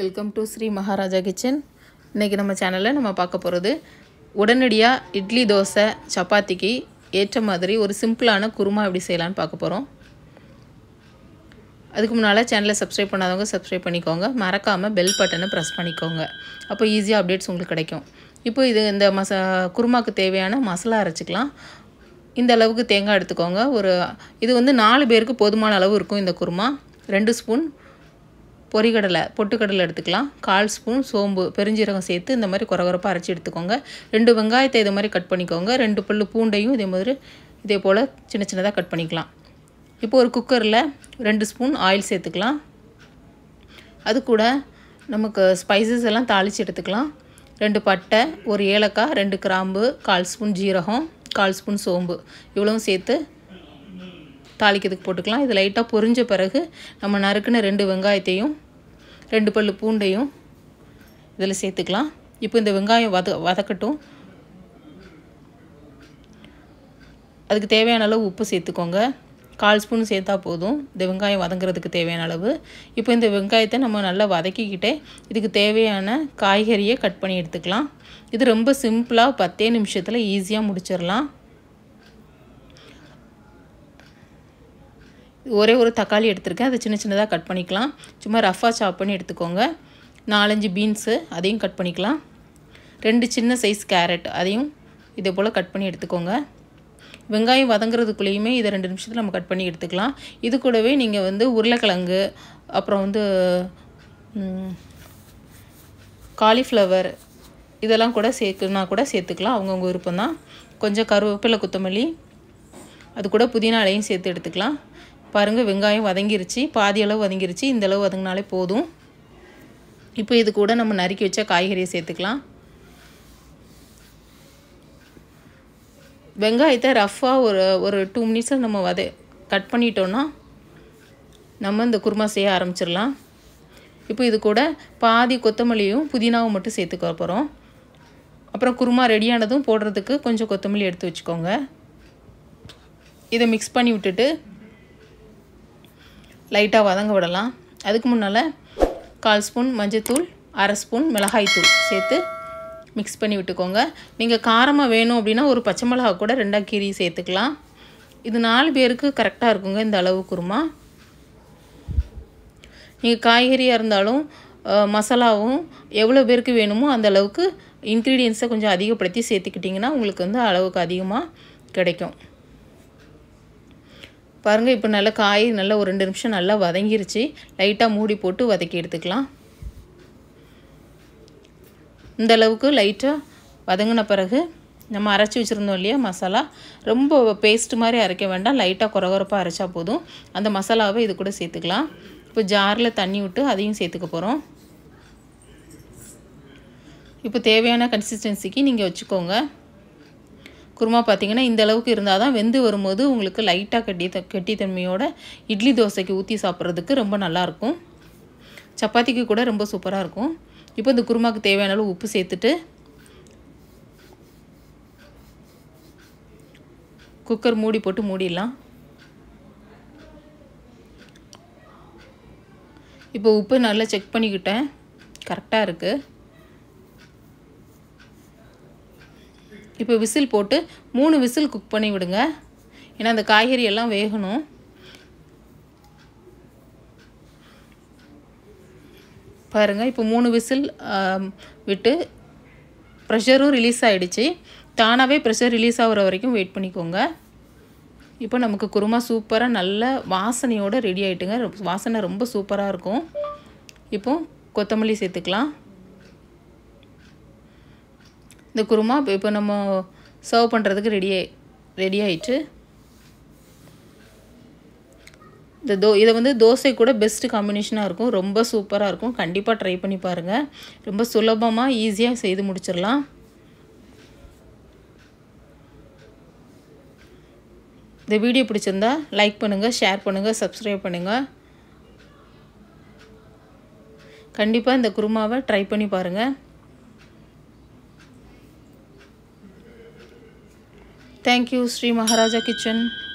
welcome to Sri Maharaja Kitchen இன்றைக்கி நம்ம சேனலில் நம்ம பார்க்க போகிறது உடனடியாக இட்லி தோசை சப்பாத்திக்கு ஏற்ற மாதிரி ஒரு சிம்பிளான குருமா எப்படி செய்யலான்னு பார்க்க போகிறோம் அதுக்கு முன்னால் சேனலை சப்ஸ்கிரைப் பண்ணாதவங்க சப்ஸ்கிரைப் பண்ணிக்கோங்க மறக்காமல் பெல் பட்டனை ப்ரெஸ் பண்ணிக்கோங்க அப்போ ஈஸியாக அப்டேட்ஸ் உங்களுக்கு கிடைக்கும் இப்போ இது இந்த மசா குருமாவுக்கு தேவையான மசாலா அரைச்சிக்கலாம் இந்த அளவுக்கு தேங்காய் எடுத்துக்கோங்க ஒரு இது வந்து நாலு பேருக்கு போதுமான அளவு இருக்கும் இந்த குருமா ரெண்டு ஸ்பூன் பொறிகடலை பொட்டுக்கடலை எடுத்துக்கலாம் கால் ஸ்பூன் சோம்பு பெருஞ்சீரகம் சேர்த்து இந்த மாதிரி குறகுறப்பாக அரைச்சி எடுத்துக்கோங்க ரெண்டு வெங்காயத்தை இது மாதிரி கட் பண்ணிக்கோங்க ரெண்டு புல் பூண்டையும் இதே மாதிரி இதே போல் சின்ன சின்னதாக கட் பண்ணிக்கலாம் இப்போ ஒரு குக்கரில் ரெண்டு ஸ்பூன் ஆயில் சேர்த்துக்கலாம் அது கூட நமக்கு ஸ்பைசஸ் எல்லாம் தாளித்து எடுத்துக்கலாம் ரெண்டு பட்டை ஒரு ஏலக்காய் ரெண்டு கிராம்பு கால் ஸ்பூன் ஜீரகம் கால் ஸ்பூன் சோம்பு இவ்வளவும் சேர்த்து தாளிக்கிறதுக்கு போட்டுக்கலாம் இது லைட்டாக பொரிஞ்ச பிறகு நம்ம நறுக்குன ரெண்டு வெங்காயத்தையும் ரெண்டு பல் பூண்டையும் இதில் சேர்த்துக்கலாம் இப்போ இந்த வெங்காயம் வத வதக்கட்டும் அதுக்கு தேவையான அளவு உப்பு சேர்த்துக்கோங்க கால் ஸ்பூன் சேர்த்தா போதும் இந்த வெங்காயம் வதங்குறதுக்கு தேவையான அளவு இப்போ இந்த வெங்காயத்தை நம்ம நல்லா வதக்கிக்கிட்டே இதுக்கு தேவையான காய்கறியை கட் பண்ணி எடுத்துக்கலாம் இது ரொம்ப சிம்பிளாக பத்தே நிமிஷத்தில் ஈஸியாக முடிச்சிடலாம் ஒரே ஒரு தக்காளி எடுத்திருக்கேன் அதை சின்ன சின்னதாக கட் பண்ணிக்கலாம் சும்மா ரஃபாக சாப் பண்ணி எடுத்துக்கோங்க நாலஞ்சு பீன்ஸு அதையும் கட் பண்ணிக்கலாம் ரெண்டு சின்ன சைஸ் கேரட் அதையும் இதே போல் கட் பண்ணி எடுத்துக்கோங்க வெங்காயம் வதங்குறதுக்குள்ளேயுமே இதை ரெண்டு நிமிஷத்தில் நம்ம கட் பண்ணி எடுத்துக்கலாம் இது கூடவே நீங்கள் வந்து உருளைக்கிழங்கு அப்புறம் வந்து காலிஃப்ளவர் இதெல்லாம் கூட சேர்க்குனா கூட சேர்த்துக்கலாம் அவங்கவுங்க விருப்பம் தான் கொஞ்சம் கருவேப்பிலை கொத்தமல்லி அது கூட புதினாலையும் சேர்த்து எடுத்துக்கலாம் பாருங்கள் வெங்காயம் வதங்கிருச்சு பாதி அளவு வதங்கிருச்சு இந்த அளவு வதங்கினாலே போதும் இப்போ இது கூட நம்ம நறுக்கி வச்ச காய்கறியை சேர்த்துக்கலாம் வெங்காயத்தை ரஃப்பாக ஒரு ஒரு டூ மினிட்ஸில் நம்ம வத கட் பண்ணிட்டோன்னா நம்ம இந்த குருமா செய்ய ஆரம்பிச்சிடலாம் இப்போ இது கூட பாதி கொத்தமல்லியும் புதினாவும் மட்டும் சேர்த்துக்க போகிறோம் அப்புறம் குருமா ரெடியானதும் போடுறதுக்கு கொஞ்சம் கொத்தமல்லி எடுத்து வச்சுக்கோங்க இதை மிக்ஸ் பண்ணி விட்டுட்டு லைட்டாக வதங்க விடலாம் அதுக்கு முன்னால் கால் ஸ்பூன் மஞ்சத்தூள் அரை ஸ்பூன் மிளகாய்த்தூள் சேர்த்து மிக்ஸ் பண்ணி விட்டுக்கோங்க நீங்கள் காரமாக வேணும் அப்படின்னா ஒரு பச்சை மிளகா கூட ரெண்டாக கீரி சேர்த்துக்கலாம் இது நாலு பேருக்கு கரெக்டாக இருக்குங்க இந்த அளவு குருமா நீங்கள் காய்கறியாக இருந்தாலும் மசாலாவும் எவ்வளோ பேருக்கு வேணுமோ அந்த அளவுக்கு இன்க்ரீடியன்ஸை கொஞ்சம் அதிகப்படுத்தி சேர்த்துக்கிட்டிங்கன்னா உங்களுக்கு வந்து அளவுக்கு அதிகமாக கிடைக்கும் பாருங்கள் இப்போ நல்லா காய் நல்லா ஒரு ரெண்டு நிமிஷம் நல்லா வதங்கிருச்சு லைட்டாக மூடி போட்டு வதக்கி எடுத்துக்கலாம் இந்த அளவுக்கு லைட்டாக வதங்கின பிறகு நம்ம அரைச்சி வச்சுருந்தோம் இல்லையா மசாலா ரொம்ப பேஸ்ட் மாதிரி அரைக்க வேண்டாம் லைட்டாக குறகுறப்பாக அரைச்சா போதும் அந்த மசாலாவை இது கூட சேர்த்துக்கலாம் இப்போ ஜாரில் தண்ணி விட்டு அதையும் சேர்த்துக்க போகிறோம் இப்போ தேவையான கன்சிஸ்டன்சிக்கு நீங்கள் வச்சுக்கோங்க குருமா பார்த்திங்கன்னா இந்த அளவுக்கு இருந்தால் தான் வெந்து வரும்போது உங்களுக்கு லைட்டாக கட்டி கெட்டித்தன்மையோட இட்லி தோசைக்கு ஊற்றி சாப்பிட்றதுக்கு ரொம்ப நல்லாயிருக்கும் சப்பாத்திக்கு கூட ரொம்ப சூப்பராக இருக்கும் இப்போ இந்த குருமாவுக்கு தேவையான அளவு உப்பு சேர்த்துட்டு குக்கர் மூடி போட்டு மூடிடலாம் இப்போ உப்பு நல்லா செக் பண்ணிக்கிட்டேன் கரெக்டாக இருக்குது இப்போ விசில் போட்டு மூணு விசில் குக் பண்ணி விடுங்க ஏன்னா அந்த காய்கறி எல்லாம் வேகணும் பாருங்கள் இப்போ மூணு விசில் விட்டு ப்ரெஷரும் ரிலீஸ் ஆகிடுச்சு தானாகவே ப்ரெஷர் ரிலீஸ் ஆகிற வரைக்கும் வெயிட் பண்ணிக்கோங்க இப்போ நமக்கு குருமா சூப்பராக நல்ல வாசனையோடு ரெடி ஆகிட்டுங்க வாசனை ரொம்ப சூப்பராக இருக்கும் இப்போ கொத்தமல்லி சேர்த்துக்கலாம் இந்த குருமா இப்போ நம்ம சர்வ் பண்ணுறதுக்கு ரெடி ரெடி ஆயிட்டு இந்த தோ இதை வந்து தோசை கூட பெஸ்ட்டு காம்பினேஷனாக இருக்கும் ரொம்ப சூப்பராக இருக்கும் கண்டிப்பாக ட்ரை பண்ணி பாருங்கள் ரொம்ப சுலபமாக ஈஸியாக செய்து முடிச்சிடலாம் இந்த வீடியோ பிடிச்சிருந்தா லைக் பண்ணுங்கள் ஷேர் பண்ணுங்கள் சப்ஸ்கிரைப் பண்ணுங்கள் கண்டிப்பாக இந்த குருமாவை ட்ரை பண்ணி பாருங்கள் thank you Sri Maharaja kitchen